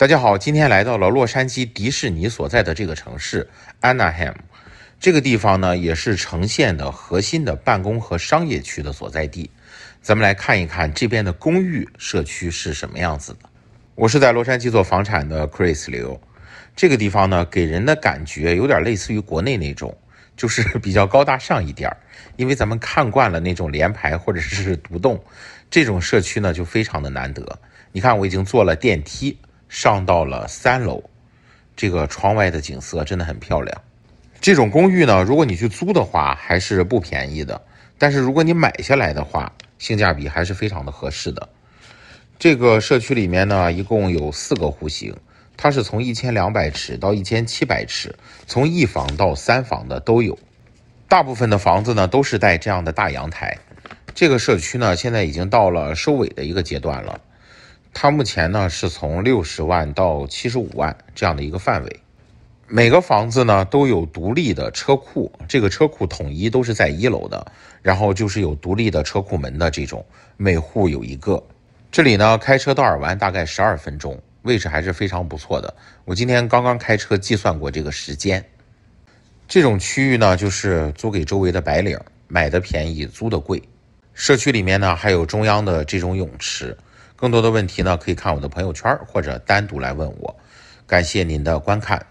大家好，今天来到了洛杉矶迪士尼所在的这个城市 Anaheim，这个地方呢也是城县的核心的办公和商业区的所在地。咱们来看一看这边的公寓社区是什么样子的。我是在洛杉矶做房产的 Chris Liu，这个地方呢给人的感觉有点类似于国内那种，就是比较高大上一点儿，因为咱们看惯了那种联排或者是独栋这种社区呢就非常的难得。你看我已经坐了电梯。上到了三楼，这个窗外的景色真的很漂亮。这种公寓呢，如果你去租的话，还是不便宜的；但是如果你买下来的话，性价比还是非常的合适的。这个社区里面呢，一共有四个户型，它是从一千两百尺到一千七百尺，从一房到三房的都有。大部分的房子呢，都是带这样的大阳台。这个社区呢，现在已经到了收尾的一个阶段了。它目前呢是从六十万到七十五万这样的一个范围，每个房子呢都有独立的车库，这个车库统一都是在一楼的，然后就是有独立的车库门的这种，每户有一个。这里呢开车到耳湾大概十二分钟，位置还是非常不错的。我今天刚刚开车计算过这个时间。这种区域呢就是租给周围的白领，买的便宜，租的贵。社区里面呢还有中央的这种泳池，更多的问题呢可以看我的朋友圈或者单独来问我，感谢您的观看。